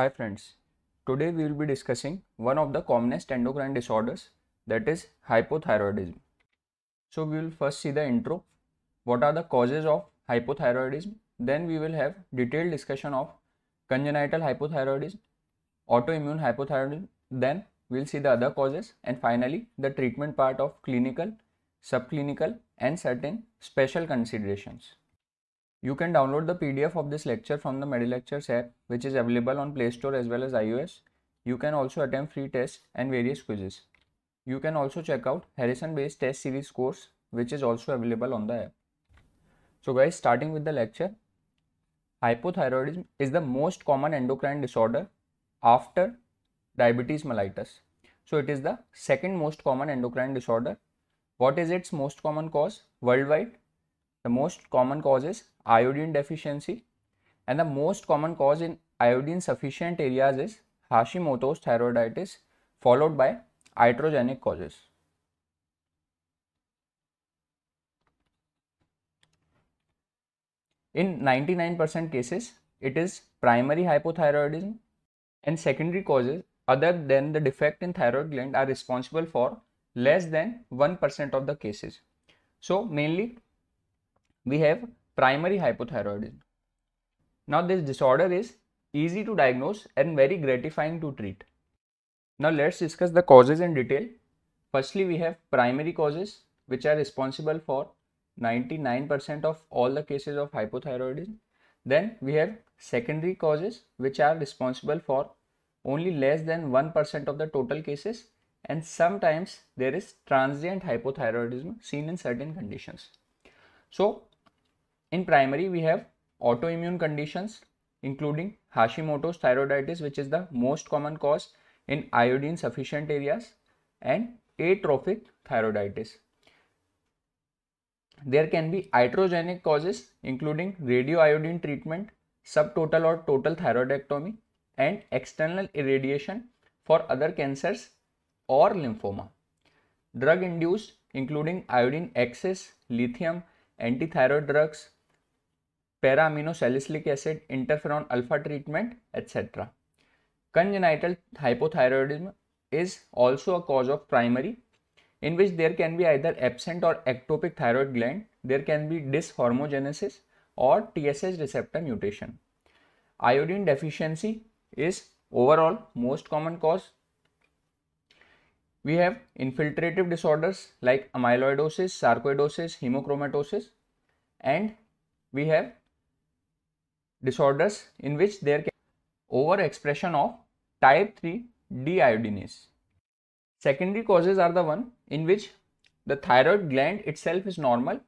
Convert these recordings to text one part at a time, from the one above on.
Hi friends, today we will be discussing one of the commonest endocrine disorders that is hypothyroidism. So we will first see the intro, what are the causes of hypothyroidism, then we will have detailed discussion of congenital hypothyroidism, autoimmune hypothyroidism, then we will see the other causes and finally the treatment part of clinical, subclinical and certain special considerations. You can download the PDF of this lecture from the MediLectures app which is available on Play Store as well as iOS. You can also attempt free tests and various quizzes. You can also check out Harrison based test series course which is also available on the app. So guys starting with the lecture. Hypothyroidism is the most common endocrine disorder after diabetes mellitus. So it is the second most common endocrine disorder. What is its most common cause worldwide? The most common cause is iodine deficiency and the most common cause in iodine sufficient areas is Hashimoto's thyroiditis followed by iatrogenic causes. In 99% cases, it is primary hypothyroidism and secondary causes other than the defect in thyroid gland are responsible for less than 1% of the cases. So mainly we have primary hypothyroidism. Now, this disorder is easy to diagnose and very gratifying to treat. Now, let's discuss the causes in detail. Firstly, we have primary causes which are responsible for 99% of all the cases of hypothyroidism. Then we have secondary causes which are responsible for only less than 1% of the total cases and sometimes there is transient hypothyroidism seen in certain conditions. So in primary, we have autoimmune conditions, including Hashimoto's thyroiditis, which is the most common cause in iodine sufficient areas, and atrophic thyroiditis. There can be iatrogenic causes, including radioiodine treatment, subtotal or total thyroidectomy, and external irradiation for other cancers or lymphoma. Drug induced, including iodine excess, lithium, antithyroid drugs, para-amino salicylic acid, interferon alpha treatment, etc. Congenital hypothyroidism is also a cause of primary in which there can be either absent or ectopic thyroid gland, there can be dyshormogenesis or TSH receptor mutation. Iodine deficiency is overall most common cause. We have infiltrative disorders like amyloidosis, sarcoidosis, hemochromatosis and we have disorders in which there can be overexpression of type 3 deiodinase. Secondary causes are the one in which the thyroid gland itself is normal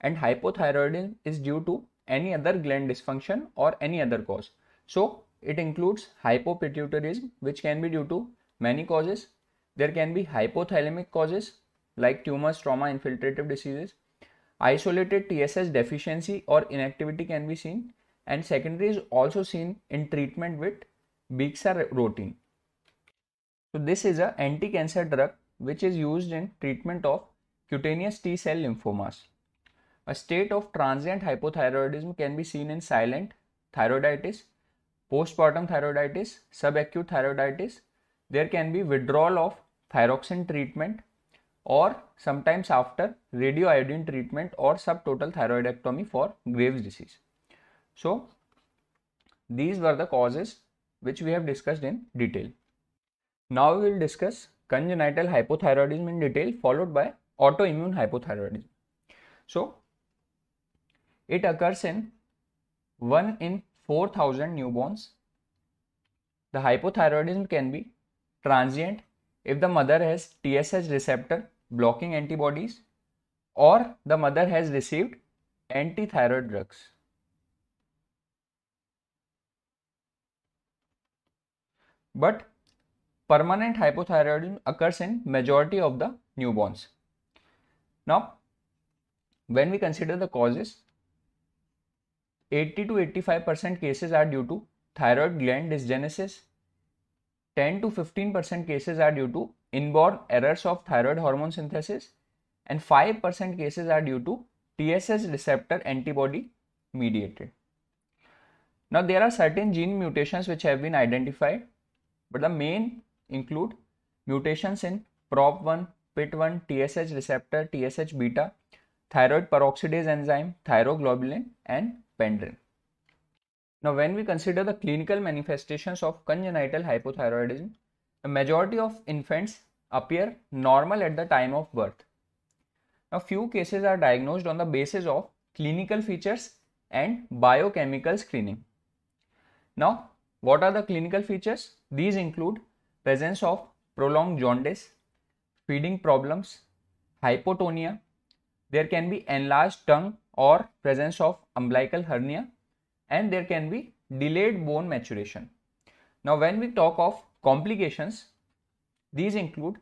and hypothyroidism is due to any other gland dysfunction or any other cause. So it includes hypopituitarism which can be due to many causes. There can be hypothalamic causes like tumors, trauma, infiltrative diseases. Isolated TSH deficiency or inactivity can be seen and secondary is also seen in treatment with Bixar routine. So this is a anti-cancer drug which is used in treatment of cutaneous T-cell lymphomas. A state of transient hypothyroidism can be seen in silent thyroiditis, postpartum thyroiditis, subacute thyroiditis. There can be withdrawal of thyroxine treatment or sometimes after radioiodine treatment or subtotal thyroidectomy for Graves disease. So, these were the causes which we have discussed in detail. Now we will discuss congenital hypothyroidism in detail followed by autoimmune hypothyroidism. So, it occurs in 1 in 4000 newborns. The hypothyroidism can be transient if the mother has TSH receptor blocking antibodies or the mother has received antithyroid drugs. but permanent hypothyroidism occurs in majority of the newborns. Now, when we consider the causes, 80 to 85% cases are due to thyroid gland dysgenesis, 10 to 15% cases are due to inborn errors of thyroid hormone synthesis, and 5% cases are due to TSS receptor antibody mediated. Now, there are certain gene mutations which have been identified but the main include mutations in PROP1, PIT1, TSH receptor, TSH beta, thyroid peroxidase enzyme, thyroglobulin, and pendrin. Now, when we consider the clinical manifestations of congenital hypothyroidism, the majority of infants appear normal at the time of birth. Now, few cases are diagnosed on the basis of clinical features and biochemical screening. Now, what are the clinical features? These include presence of prolonged jaundice, feeding problems, hypotonia, there can be enlarged tongue or presence of umbilical hernia and there can be delayed bone maturation. Now when we talk of complications, these include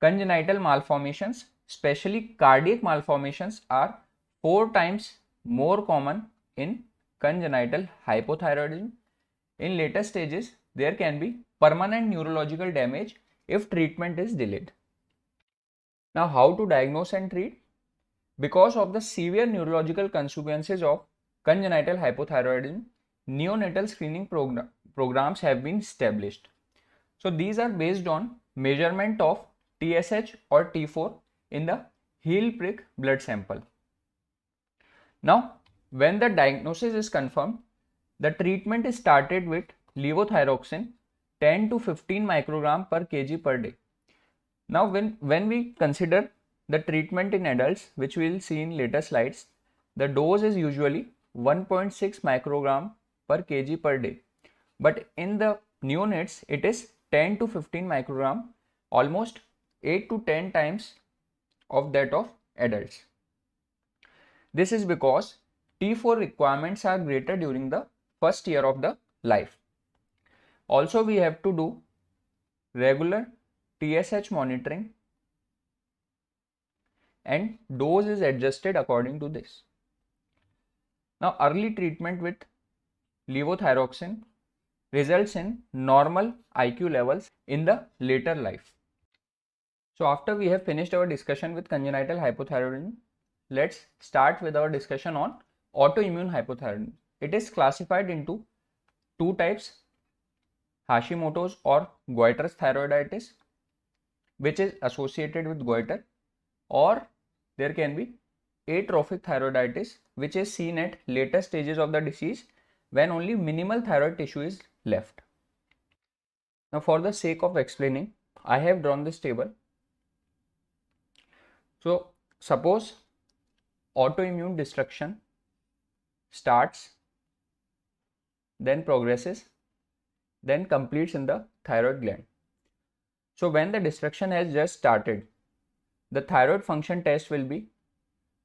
congenital malformations, especially cardiac malformations are four times more common in congenital hypothyroidism. In later stages, there can be permanent neurological damage if treatment is delayed. Now, how to diagnose and treat? Because of the severe neurological consequences of congenital hypothyroidism, neonatal screening progr programs have been established. So, these are based on measurement of TSH or T4 in the heel prick blood sample. Now, when the diagnosis is confirmed, the treatment is started with levothyroxine 10 to 15 microgram per kg per day. Now when, when we consider the treatment in adults which we will see in later slides, the dose is usually 1.6 microgram per kg per day. But in the neonates it is 10 to 15 microgram almost 8 to 10 times of that of adults. This is because T4 requirements are greater during the first year of the life. Also, we have to do regular TSH monitoring and dose is adjusted according to this. Now, early treatment with levothyroxine results in normal IQ levels in the later life. So, after we have finished our discussion with congenital hypothyroidism, let's start with our discussion on autoimmune hypothyroidism. It is classified into two types Hashimoto's or goiter's thyroiditis, which is associated with goiter, or there can be atrophic thyroiditis, which is seen at later stages of the disease when only minimal thyroid tissue is left. Now, for the sake of explaining, I have drawn this table. So, suppose autoimmune destruction starts, then progresses then completes in the thyroid gland. So when the destruction has just started, the thyroid function test will be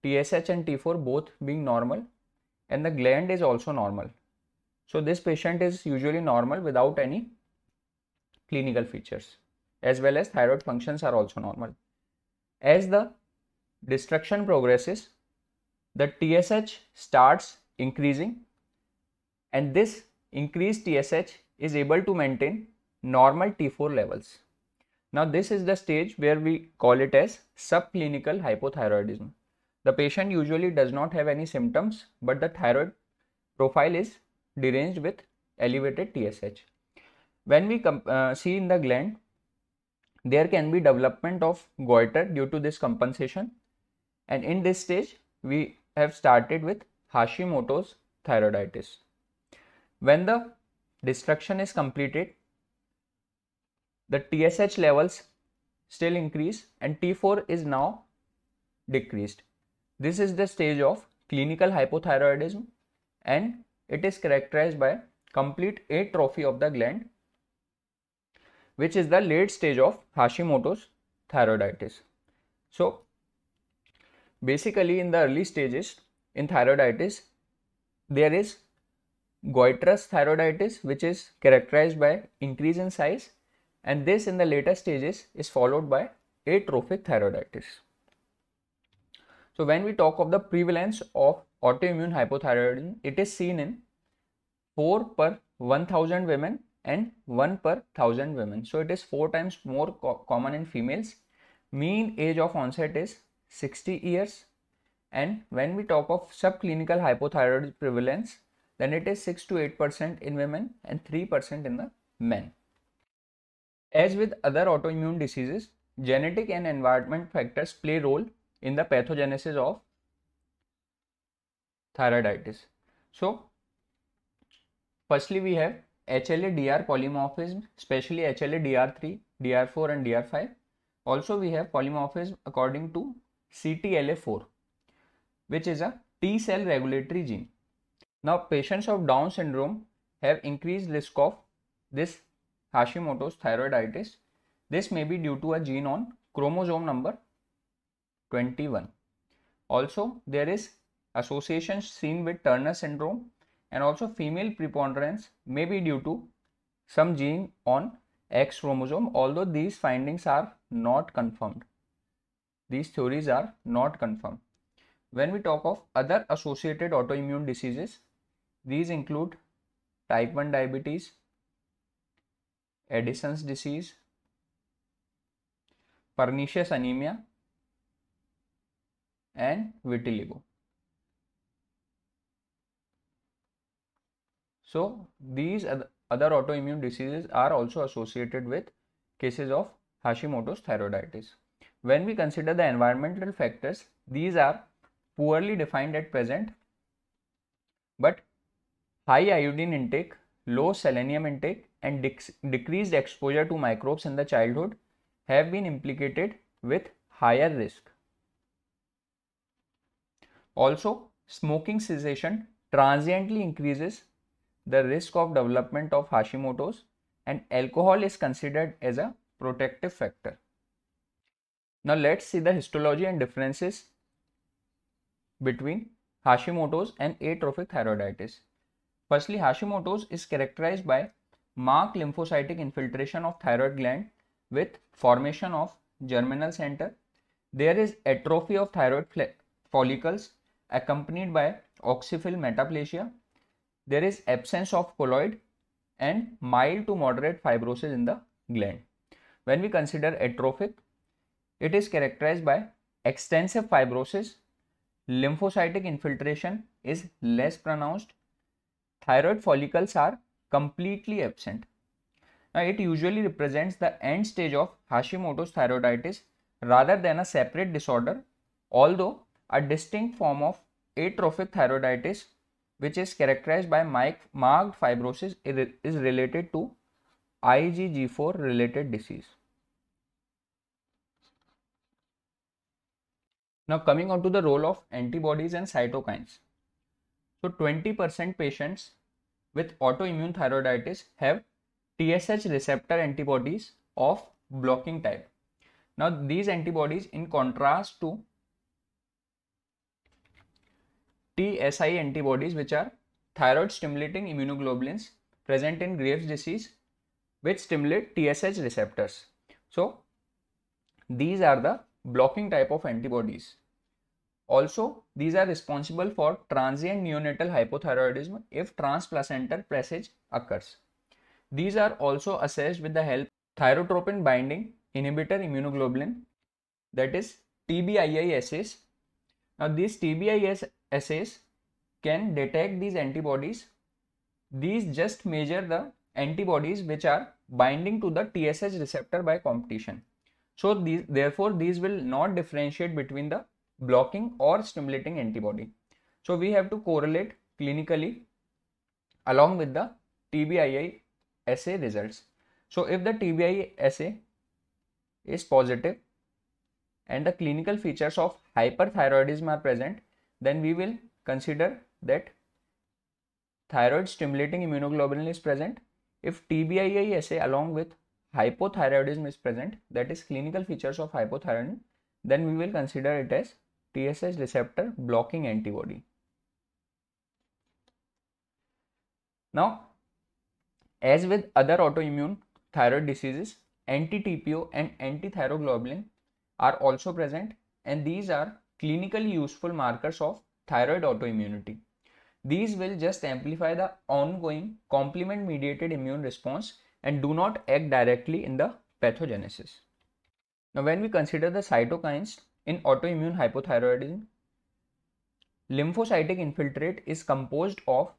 TSH and T4 both being normal and the gland is also normal. So this patient is usually normal without any clinical features as well as thyroid functions are also normal. As the destruction progresses, the TSH starts increasing and this increased TSH is able to maintain normal T4 levels. Now this is the stage where we call it as subclinical hypothyroidism. The patient usually does not have any symptoms but the thyroid profile is deranged with elevated TSH. When we uh, see in the gland, there can be development of goiter due to this compensation and in this stage we have started with Hashimoto's thyroiditis. When the destruction is completed, the TSH levels still increase and T4 is now decreased. This is the stage of clinical hypothyroidism and it is characterized by complete atrophy of the gland which is the late stage of Hashimoto's thyroiditis. So basically in the early stages in thyroiditis there is goitrous thyroiditis which is characterized by increase in size and this in the later stages is followed by atrophic thyroiditis. So when we talk of the prevalence of autoimmune hypothyroidism, it is seen in 4 per 1000 women and 1 per 1000 women. So it is 4 times more co common in females. Mean age of onset is 60 years. And when we talk of subclinical hypothyroid prevalence, then it is 6 to 8% in women and 3% in the men. As with other autoimmune diseases, genetic and environment factors play role in the pathogenesis of thyroiditis. So, firstly we have HLA-DR polymorphism, especially HLA-DR3, DR4 and DR5. Also we have polymorphism according to CTLA4, which is a T cell regulatory gene. Now, patients of Down syndrome have increased risk of this Hashimoto's thyroiditis. This may be due to a gene on chromosome number 21. Also, there is association seen with Turner syndrome and also female preponderance may be due to some gene on X chromosome although these findings are not confirmed. These theories are not confirmed. When we talk of other associated autoimmune diseases, these include type 1 diabetes, Addison's disease, pernicious anemia, and vitiligo. So these other autoimmune diseases are also associated with cases of Hashimoto's thyroiditis. When we consider the environmental factors, these are poorly defined at present, but high iodine intake, low selenium intake and decreased exposure to microbes in the childhood have been implicated with higher risk. Also, smoking cessation transiently increases the risk of development of Hashimoto's and alcohol is considered as a protective factor. Now let's see the histology and differences between Hashimoto's and atrophic thyroiditis. Firstly, Hashimoto's is characterized by marked lymphocytic infiltration of thyroid gland with formation of germinal center. There is atrophy of thyroid follicles accompanied by oxyphil metaplasia. There is absence of colloid and mild to moderate fibrosis in the gland. When we consider atrophic, it is characterized by extensive fibrosis, lymphocytic infiltration is less pronounced thyroid follicles are completely absent. Now, it usually represents the end stage of Hashimoto's thyroiditis rather than a separate disorder, although a distinct form of atrophic thyroiditis, which is characterized by marked fibrosis, is related to IgG4 related disease. Now, coming on to the role of antibodies and cytokines. So 20% patients with autoimmune thyroiditis have TSH receptor antibodies of blocking type. Now these antibodies in contrast to TSI antibodies which are thyroid stimulating immunoglobulins present in Graves disease which stimulate TSH receptors. So these are the blocking type of antibodies. Also, these are responsible for transient neonatal hypothyroidism if transplacental passage occurs. These are also assessed with the help thyrotropin binding inhibitor immunoglobulin that is TBII assays. Now these TBII assays can detect these antibodies. These just measure the antibodies which are binding to the TSH receptor by competition. So these, therefore these will not differentiate between the blocking or stimulating antibody. So we have to correlate clinically along with the TBII assay results. So if the TBII assay is positive and the clinical features of hyperthyroidism are present, then we will consider that thyroid stimulating immunoglobulin is present. If TBII assay along with hypothyroidism is present, that is clinical features of hypothyroidism, then we will consider it as TSH receptor blocking antibody. Now, as with other autoimmune thyroid diseases, anti-TPO and anti-thyroglobulin are also present and these are clinically useful markers of thyroid autoimmunity. These will just amplify the ongoing complement mediated immune response and do not act directly in the pathogenesis. Now, when we consider the cytokines, in autoimmune hypothyroidism. Lymphocytic infiltrate is composed of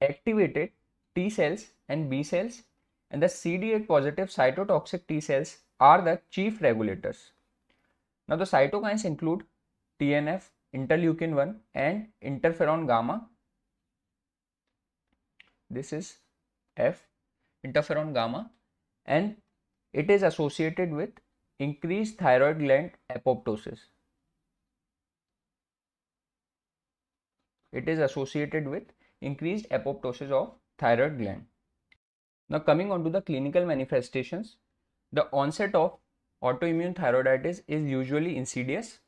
activated T cells and B cells and the CD8 positive cytotoxic T cells are the chief regulators. Now the cytokines include TNF, interleukin 1 and interferon gamma. This is F, interferon gamma and it is associated with increased thyroid gland apoptosis. It is associated with increased apoptosis of thyroid gland. Now coming on to the clinical manifestations, the onset of autoimmune thyroiditis is usually insidious.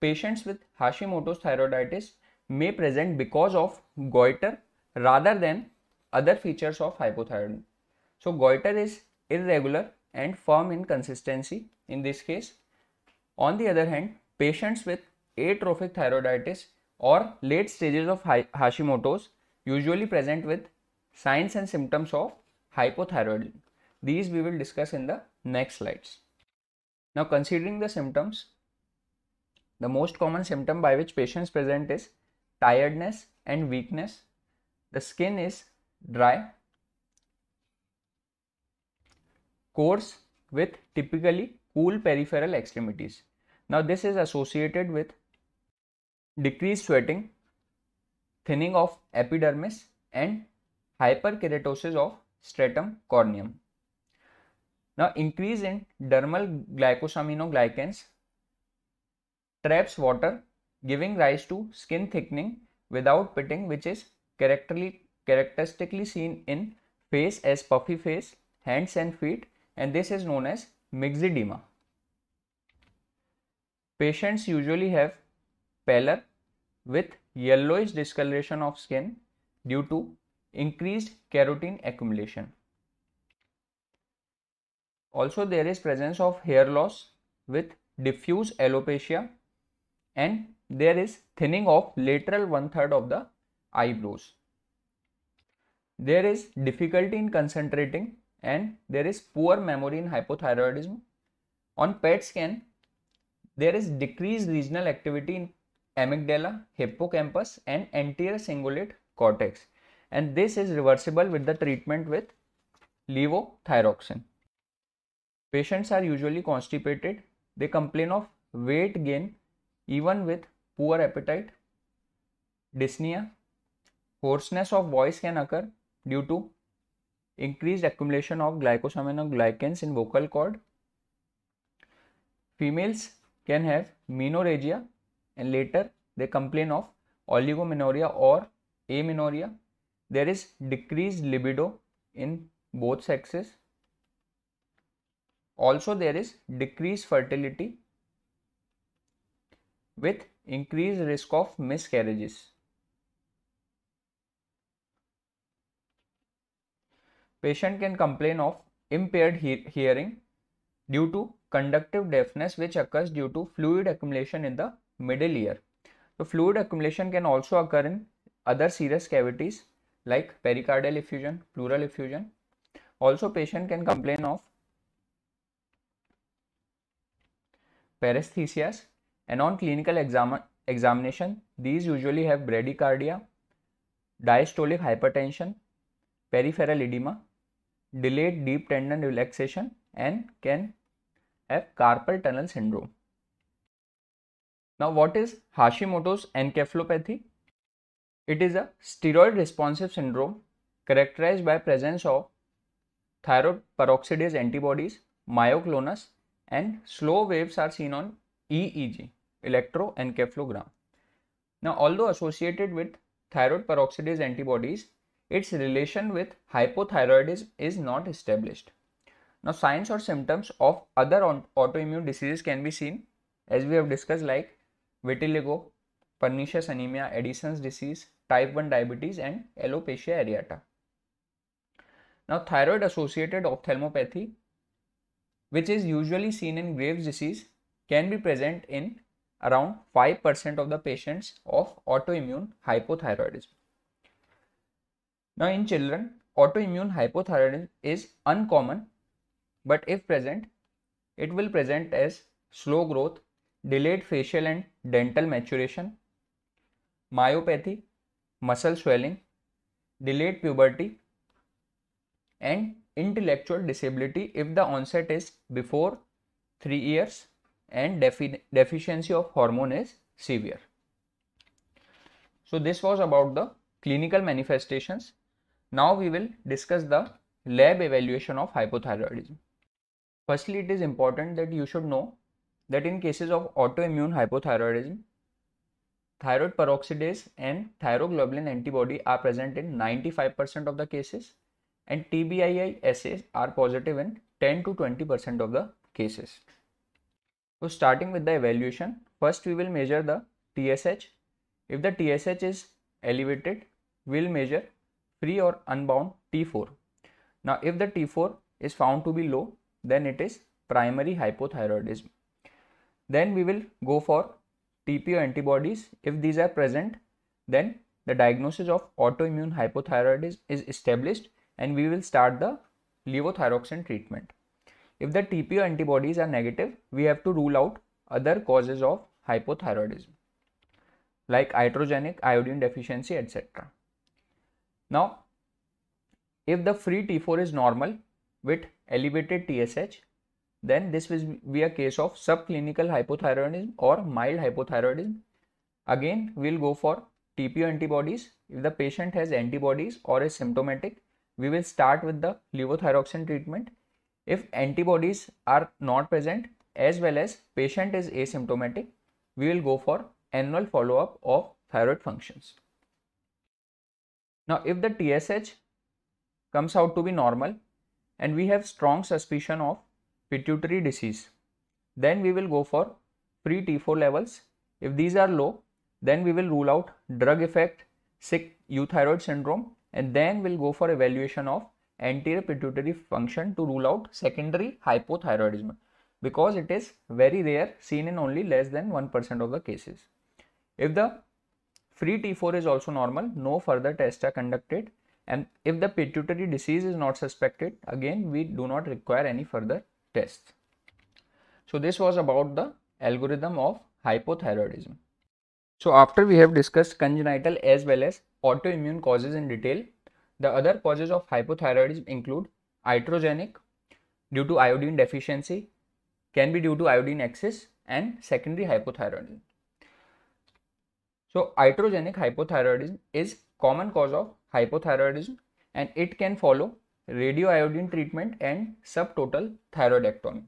Patients with Hashimoto's thyroiditis may present because of goiter rather than other features of hypothyroid. So goiter is irregular and firm in consistency in this case. On the other hand, patients with atrophic thyroiditis or late stages of Hashimoto's usually present with signs and symptoms of hypothyroidism. These we will discuss in the next slides. Now considering the symptoms, the most common symptom by which patients present is tiredness and weakness. The skin is dry Cores with typically cool peripheral extremities. Now this is associated with decreased sweating, thinning of epidermis and hyperkeratosis of stratum corneum. Now increase in dermal glycosaminoglycans traps water giving rise to skin thickening without pitting which is characteristically seen in face as puffy face, hands and feet and this is known as myxedema. Patients usually have pallor with yellowish discoloration of skin due to increased carotene accumulation. Also there is presence of hair loss with diffuse alopecia and there is thinning of lateral one third of the eyebrows. There is difficulty in concentrating and there is poor memory in hypothyroidism. On PET scan, there is decreased regional activity in amygdala, hippocampus and anterior cingulate cortex and this is reversible with the treatment with levothyroxine. Patients are usually constipated, they complain of weight gain even with poor appetite, dyspnea, hoarseness of voice can occur due to increased accumulation of glycosaminoglycans in vocal cord. Females can have menorrhagia and later they complain of oligomenorrhea or amenorrhea. There is decreased libido in both sexes. Also there is decreased fertility with increased risk of miscarriages. patient can complain of impaired he hearing due to conductive deafness which occurs due to fluid accumulation in the middle ear. The fluid accumulation can also occur in other serious cavities like pericardial effusion, pleural effusion. Also patient can complain of paresthesias and on clinical exam examination these usually have bradycardia, diastolic hypertension, peripheral edema delayed deep tendon relaxation and can have carpal tunnel syndrome. Now what is Hashimoto's encephalopathy? It is a steroid responsive syndrome characterized by presence of thyroid peroxidase antibodies, myoclonus and slow waves are seen on EEG, electroencephalogram. Now although associated with thyroid peroxidase antibodies, its relation with hypothyroidism is not established. Now, signs or symptoms of other autoimmune diseases can be seen as we have discussed like vitiligo, pernicious anemia, Addison's disease, type 1 diabetes and alopecia areata. Now, thyroid associated ophthalmopathy, which is usually seen in Graves' disease, can be present in around 5% of the patients of autoimmune hypothyroidism. Now in children, autoimmune hypothyroidism is uncommon, but if present, it will present as slow growth, delayed facial and dental maturation, myopathy, muscle swelling, delayed puberty, and intellectual disability if the onset is before 3 years and deficiency of hormone is severe. So this was about the clinical manifestations now we will discuss the lab evaluation of hypothyroidism. Firstly, it is important that you should know that in cases of autoimmune hypothyroidism, thyroid peroxidase and thyroglobulin antibody are present in 95% of the cases and TBII assays are positive in 10 to 20% of the cases. So starting with the evaluation, first we will measure the TSH. If the TSH is elevated, we'll measure free or unbound T4. Now if the T4 is found to be low then it is primary hypothyroidism. Then we will go for TPO antibodies. If these are present then the diagnosis of autoimmune hypothyroidism is established and we will start the levothyroxine treatment. If the TPO antibodies are negative, we have to rule out other causes of hypothyroidism like iatrogenic iodine deficiency etc. Now, if the free T4 is normal with elevated TSH, then this will be a case of subclinical hypothyroidism or mild hypothyroidism. Again, we'll go for TPO antibodies. If the patient has antibodies or is symptomatic, we will start with the levothyroxine treatment. If antibodies are not present as well as patient is asymptomatic, we will go for annual follow-up of thyroid functions. Now, if the TSH comes out to be normal and we have strong suspicion of pituitary disease, then we will go for free T4 levels. If these are low, then we will rule out drug effect, sick euthyroid syndrome, and then we'll go for evaluation of anterior pituitary function to rule out secondary hypothyroidism because it is very rare, seen in only less than 1% of the cases. If the Free T4 is also normal, no further tests are conducted and if the pituitary disease is not suspected, again we do not require any further tests. So this was about the algorithm of hypothyroidism. So after we have discussed congenital as well as autoimmune causes in detail, the other causes of hypothyroidism include iatrogenic due to iodine deficiency, can be due to iodine excess and secondary hypothyroidism. So iatrogenic hypothyroidism is common cause of hypothyroidism and it can follow radioiodine treatment and subtotal thyroidectomy.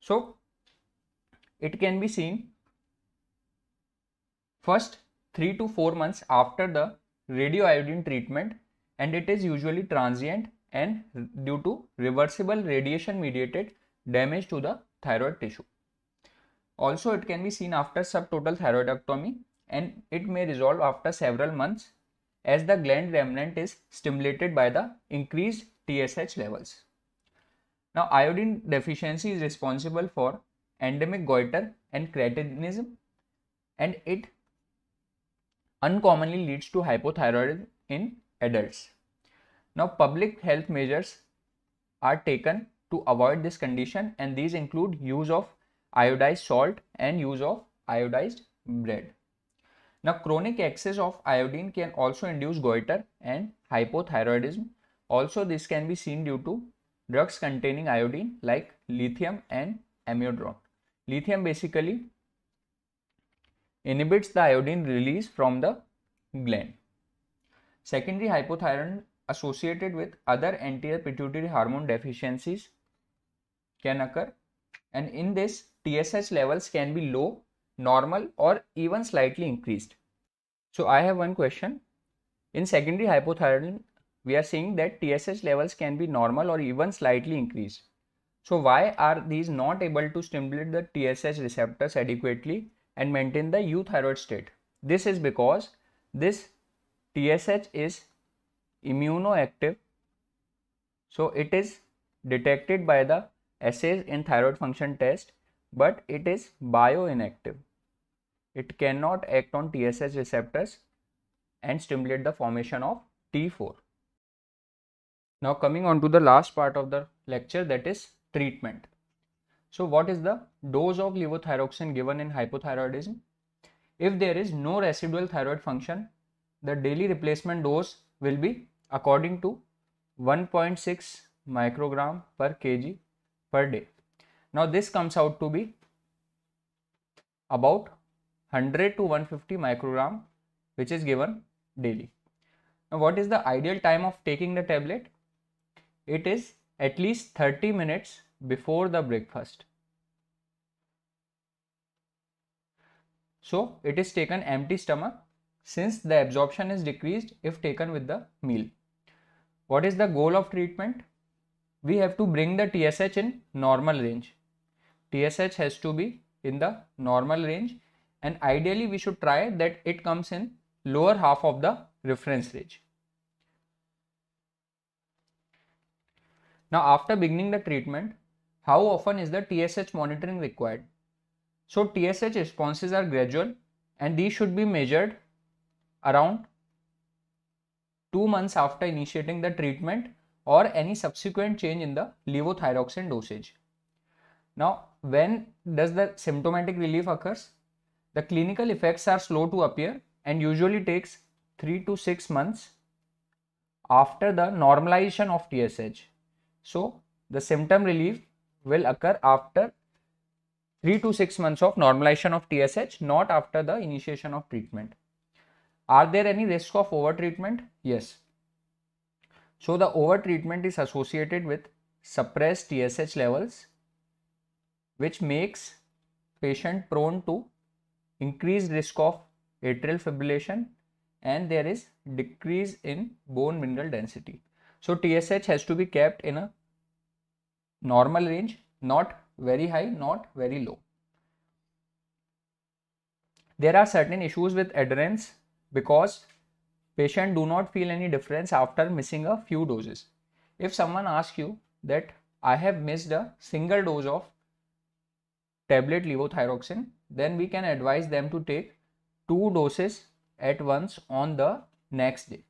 So it can be seen first 3 to 4 months after the radioiodine treatment and it is usually transient and due to reversible radiation mediated damage to the thyroid tissue. Also, it can be seen after subtotal thyroidectomy and it may resolve after several months as the gland remnant is stimulated by the increased TSH levels. Now, iodine deficiency is responsible for endemic goiter and cretinism and it uncommonly leads to hypothyroidism in adults. Now, public health measures are taken to avoid this condition and these include use of iodized salt and use of iodized bread. Now chronic excess of iodine can also induce goiter and hypothyroidism. Also this can be seen due to drugs containing iodine like lithium and amiodarone. Lithium basically inhibits the iodine release from the gland. Secondary hypothyroid associated with other anterior pituitary hormone deficiencies can occur and in this TSH levels can be low, normal or even slightly increased. So I have one question. In secondary hypothyroidism, we are seeing that TSH levels can be normal or even slightly increased. So why are these not able to stimulate the TSH receptors adequately and maintain the euthyroid state? This is because this TSH is immunoactive. So it is detected by the assays in thyroid function test but it is bioinactive. It cannot act on TSH receptors and stimulate the formation of T4. Now coming on to the last part of the lecture that is treatment. So what is the dose of levothyroxine given in hypothyroidism? If there is no residual thyroid function, the daily replacement dose will be according to 1.6 microgram per kg per day now this comes out to be about 100 to 150 microgram which is given daily. Now what is the ideal time of taking the tablet? It is at least 30 minutes before the breakfast. So it is taken empty stomach since the absorption is decreased if taken with the meal. What is the goal of treatment? We have to bring the TSH in normal range. TSH has to be in the normal range and ideally we should try that it comes in lower half of the reference range. Now after beginning the treatment, how often is the TSH monitoring required? So TSH responses are gradual and these should be measured around 2 months after initiating the treatment or any subsequent change in the levothyroxine dosage. Now when does the symptomatic relief occurs? The clinical effects are slow to appear and usually takes 3 to 6 months after the normalization of TSH. So, the symptom relief will occur after 3 to 6 months of normalization of TSH, not after the initiation of treatment. Are there any risk of overtreatment? Yes. So, the overtreatment is associated with suppressed TSH levels which makes patient prone to increased risk of atrial fibrillation and there is decrease in bone mineral density. So TSH has to be kept in a normal range, not very high, not very low. There are certain issues with adherence because patient do not feel any difference after missing a few doses. If someone asks you that I have missed a single dose of tablet levothyroxine, then we can advise them to take two doses at once on the next day.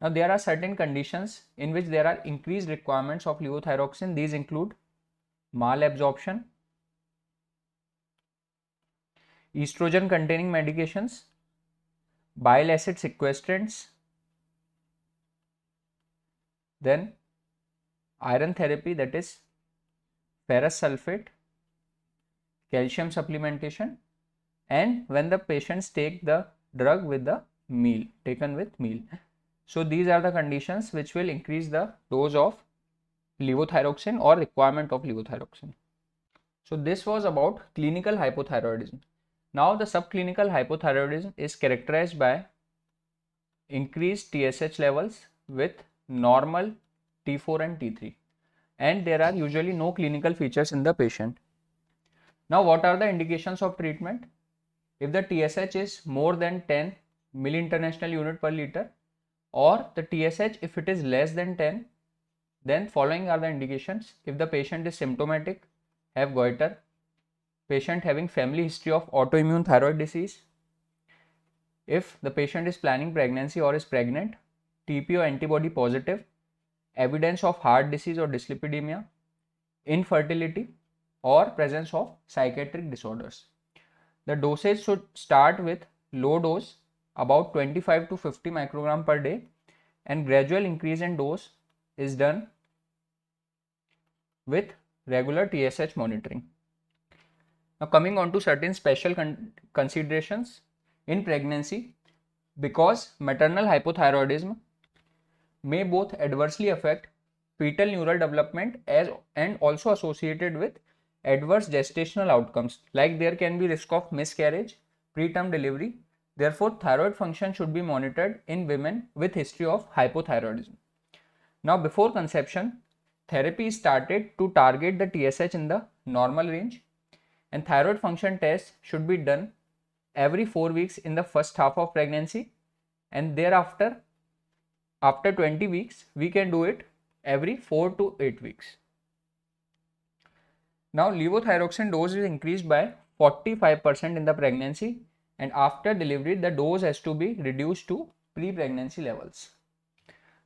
Now there are certain conditions in which there are increased requirements of levothyroxine. These include malabsorption, estrogen containing medications, bile acid sequestrants, then iron therapy that is ferrous sulfate calcium supplementation and when the patients take the drug with the meal taken with meal so these are the conditions which will increase the dose of levothyroxine or requirement of levothyroxine so this was about clinical hypothyroidism now the subclinical hypothyroidism is characterized by increased TSH levels with normal T4 and T3 and there are usually no clinical features in the patient. Now what are the indications of treatment? If the TSH is more than 10 milli international unit per liter or the TSH if it is less than 10 then following are the indications if the patient is symptomatic have goiter patient having family history of autoimmune thyroid disease if the patient is planning pregnancy or is pregnant TPO antibody positive evidence of heart disease or dyslipidemia infertility or presence of psychiatric disorders. The dosage should start with low dose about 25 to 50 microgram per day and gradual increase in dose is done with regular TSH monitoring. Now coming on to certain special con considerations in pregnancy because maternal hypothyroidism may both adversely affect fetal neural development as and also associated with adverse gestational outcomes like there can be risk of miscarriage, preterm delivery. Therefore, thyroid function should be monitored in women with history of hypothyroidism. Now, before conception, therapy is started to target the TSH in the normal range and thyroid function test should be done every 4 weeks in the first half of pregnancy and thereafter after 20 weeks we can do it every 4 to 8 weeks. Now levothyroxine dose is increased by 45% in the pregnancy and after delivery the dose has to be reduced to pre-pregnancy levels.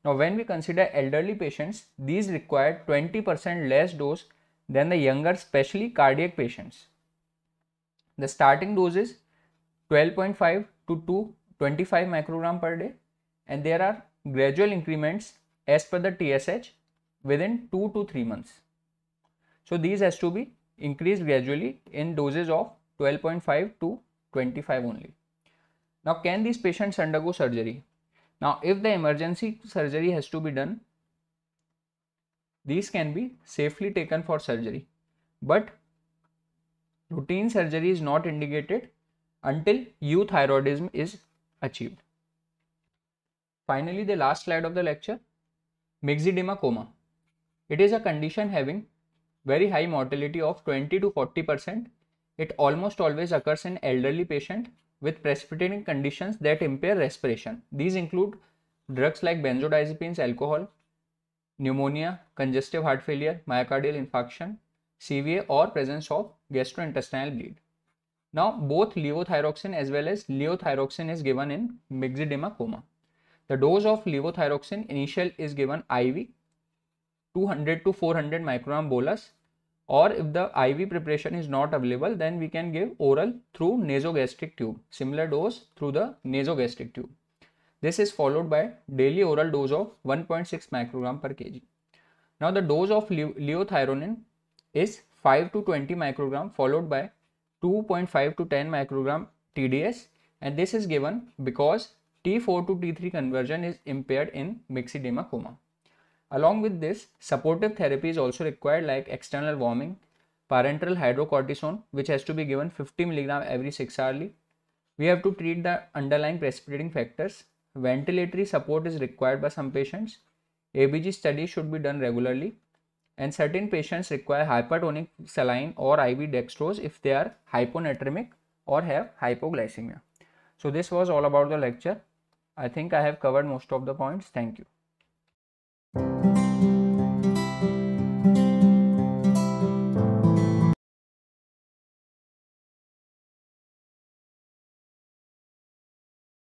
Now when we consider elderly patients, these require 20% less dose than the younger especially cardiac patients. The starting dose is 12.5 to 225 microgram per day and there are gradual increments as per the TSH within 2 to 3 months. So these has to be increased gradually in doses of 12.5 to 25 only. Now can these patients undergo surgery? Now if the emergency surgery has to be done, these can be safely taken for surgery. But routine surgery is not indicated until euthyroidism is achieved. Finally, the last slide of the lecture, myxedema coma. It is a condition having very high mortality of 20 to 40 percent. It almost always occurs in elderly patient with precipitating conditions that impair respiration. These include drugs like benzodiazepines, alcohol, pneumonia, congestive heart failure, myocardial infarction, CVA or presence of gastrointestinal bleed. Now both levothyroxine as well as leothyroxine is given in myxedema coma. The dose of levothyroxine initial is given IV 200 to 400 microgram bolus or if the IV preparation is not available then we can give oral through nasogastric tube similar dose through the nasogastric tube. This is followed by daily oral dose of 1.6 microgram per kg. Now the dose of le is 5 to 20 microgram followed by 2.5 to 10 microgram TDS and this is given because T4 to T3 conversion is impaired in myxedema coma. Along with this, supportive therapy is also required like external warming, parenteral hydrocortisone, which has to be given 50 mg every 6 hourly. We have to treat the underlying precipitating factors. Ventilatory support is required by some patients. ABG study should be done regularly. And certain patients require hypertonic saline or IV dextrose if they are hyponatremic or have hypoglycemia. So this was all about the lecture. I think I have covered most of the points. Thank you thank you